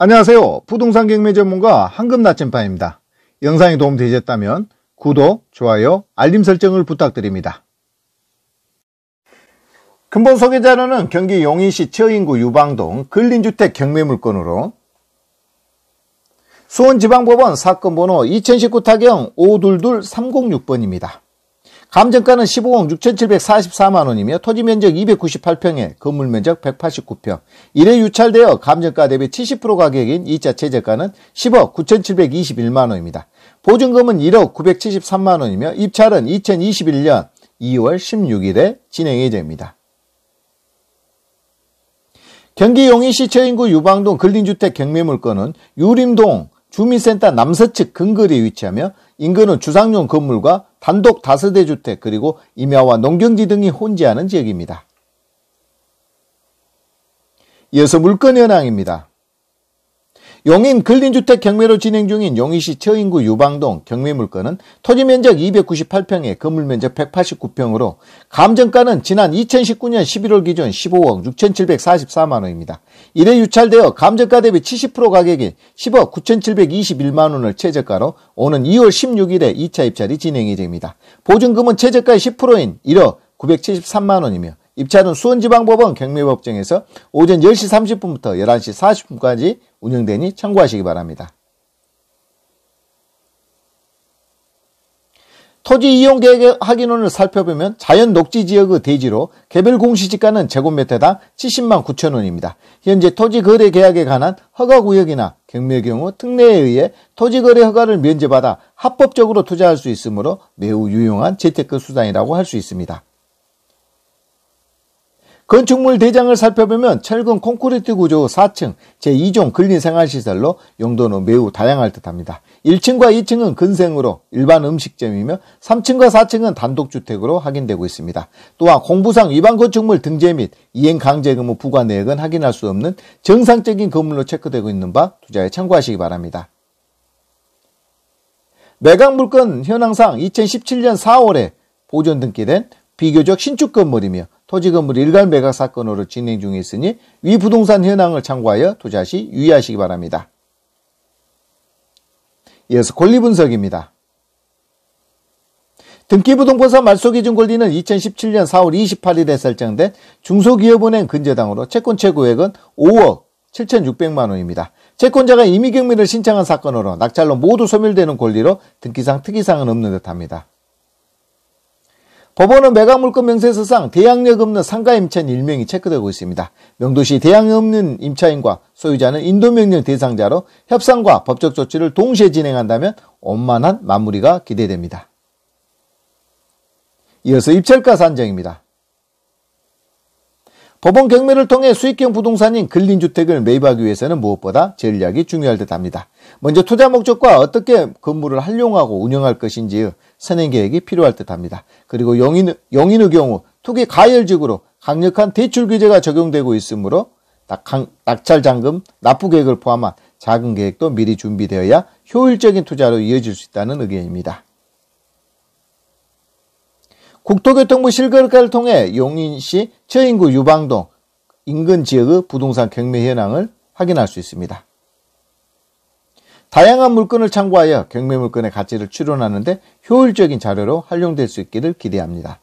안녕하세요. 부동산 경매 전문가 황금 나침반입니다. 영상이 도움되셨다면 구독, 좋아요, 알림 설정을 부탁드립니다. 근본 소개 자료는 경기 용인시 처인구 유방동 근린주택 경매 물건으로 수원지방법원 사건 번호 2019 타경 522-306번입니다. 감정가는 15억 6,744만원이며 토지 면적 298평에 건물 면적 189평. 이래 유찰되어 감정가 대비 70% 가격인 2차 최저가는 10억 9,721만원입니다. 보증금은 1억 973만원이며 입찰은 2021년 2월 16일에 진행 예정입니다. 경기 용인시 최인구 유방동 근린주택 경매물건은 유림동 주민센터 남서측 근거리에 위치하며 인근은 주상용 건물과 단독 다세대 주택 그리고 임야와 농경지 등이 혼재하는 지역입니다. 이어서 물건 현황입니다. 용인 근린주택 경매로 진행 중인 용인시 처인구 유방동 경매 물건은 토지 면적 298평에 건물 면적 189평으로 감정가는 지난 2019년 11월 기준 15억 6,744만원입니다. 이래 유찰되어 감정가 대비 70% 가격인 10억 9,721만원을 최저가로 오는 2월 16일에 2차 입찰이 진행이 됩니다. 보증금은 최저가의 10%인 1억 973만원이며 입찰은 수원지방법원 경매법정에서 오전 10시 30분부터 11시 40분까지 운영되니 참고하시기 바랍니다. 토지 이용 계획 확인원을 살펴보면 자연 녹지 지역의 대지로 개별 공시지가는 제곱미터당 70만 9천 원입니다. 현재 토지 거래 계약에 관한 허가 구역이나 경매의 경우 특례에 의해 토지 거래 허가를 면제받아 합법적으로 투자할 수 있으므로 매우 유용한 재테크 수단이라고 할 수 있습니다. 건축물 대장을 살펴보면 철근 콘크리트 구조 4층 제2종 근린 생활시설로 용도는 매우 다양할 듯합니다. 1층과 2층은 근생으로 일반 음식점이며 3층과 4층은 단독주택으로 확인되고 있습니다. 또한 공부상 위반 건축물 등재 및 이행 강제 의무 부과 내역은 확인할 수 없는 정상적인 건물로 체크되고 있는 바 투자에 참고하시기 바랍니다. 매각 물건 현황상 2017년 4월에 보존 등기된 비교적 신축 건물이며 토지 건물 일괄 매각 사건으로 진행 중에 있으니 위 부동산 현황을 참고하여 투자 시 유의하시기 바랍니다. 이어서 권리 분석입니다. 등기부동산사 말소기준 권리는 2017년 4월 28일에 설정된 중소기업은행 근저당으로 채권최 고액은 5억 7,600만 원입니다. 채권자가 임의경매를 신청한 사건으로 낙찰로 모두 소멸되는 권리로 등기상 특이사항은 없는 듯합니다. 법원은 매각물권 명세서상 대항력 없는 상가 임차인 일명이 체크되고 있습니다. 명도시 대항력 없는 임차인과 소유자는 인도명령 대상자로 협상과 법적 조치를 동시에 진행한다면 원만한 마무리가 기대됩니다. 이어서 입찰가 산정입니다. 법원 경매를 통해 수익형 부동산인 근린주택을 매입하기 위해서는 무엇보다 전략이 중요할 듯 합니다. 먼저 투자 목적과 어떻게 건물을 활용하고 운영할 것인지의 선행계획이 필요할 듯 합니다. 그리고 용인, 용인의 경우 투기 가열지으로 강력한 대출 규제가 적용되고 있으므로 낙찰잔금, 납부계획을 포함한 작은 계획도 미리 준비되어야 효율적인 투자로 이어질 수 있다는 의견입니다. 국토교통부 실거래가를 통해 용인시 처인구 유방동 인근 지역의 부동산 경매 현황을 확인할 수 있습니다. 다양한 물건을 참고하여 경매 물건의 가치를 추론하는데 효율적인 자료로 활용될 수 있기를 기대합니다.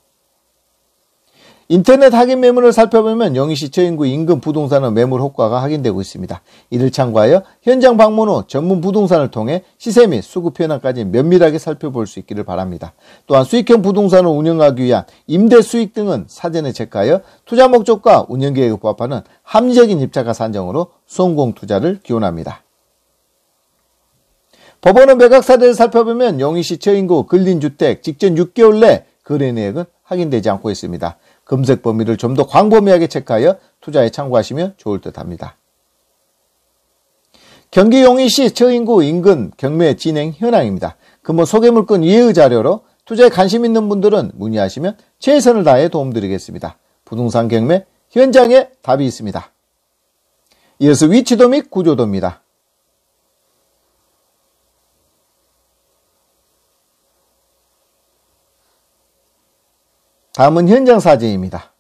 인터넷 하긴 매물을 살펴보면 영희시 처인구 인근 부동산의 매물 효과가 확인되고 있습니다. 이를 참고하여 현장 방문 후 전문 부동산을 통해 시세 및 수급 현황까지 면밀하게 살펴볼 수 있기를 바랍니다. 또한 수익형 부동산을 운영하기 위한 임대 수익 등은 사전에 체크하여 투자 목적과 운영 계획에 부합하는 합리적인 입찰가 산정으로 성공 투자를 기원합니다. 법원은 매각 사례를 살펴보면 영희시 처인구 근린주택 직전 6개월 내 거래내역은 확인되지 않고 있습니다. 검색 범위를 좀 더 광범위하게 체크하여 투자에 참고하시면 좋을 듯 합니다. 경기 용인시 처인구 인근 경매 진행 현황입니다. 금호 소개물건 이해의 자료로 투자에 관심 있는 분들은 문의하시면 최선을 다해 도움드리겠습니다. 부동산 경매 현장에 답이 있습니다. 이어서 위치도 및 구조도입니다. 다음은 현장 사진입니다.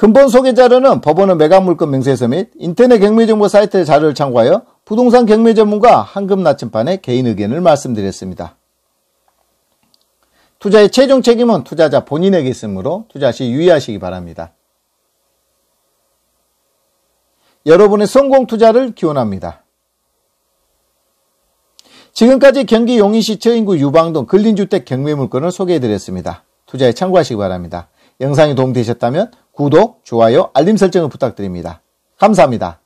근본 소개 자료는 법원의 매각물건 명세서 및 인터넷 경매정보 사이트의 자료를 참고하여 부동산 경매 전문가 한금 나침판의 개인 의견을 말씀드렸습니다. 투자의 최종 책임은 투자자 본인에게 있으므로 투자 시 유의하시기 바랍니다. 여러분의 성공 투자를 기원합니다. 지금까지 경기 용인시 처인구 유방동 근린주택 경매 물건을 소개해드렸습니다. 투자에 참고하시기 바랍니다. 영상이 도움되셨다면 구독, 좋아요, 알림 설정을 부탁드립니다. 감사합니다.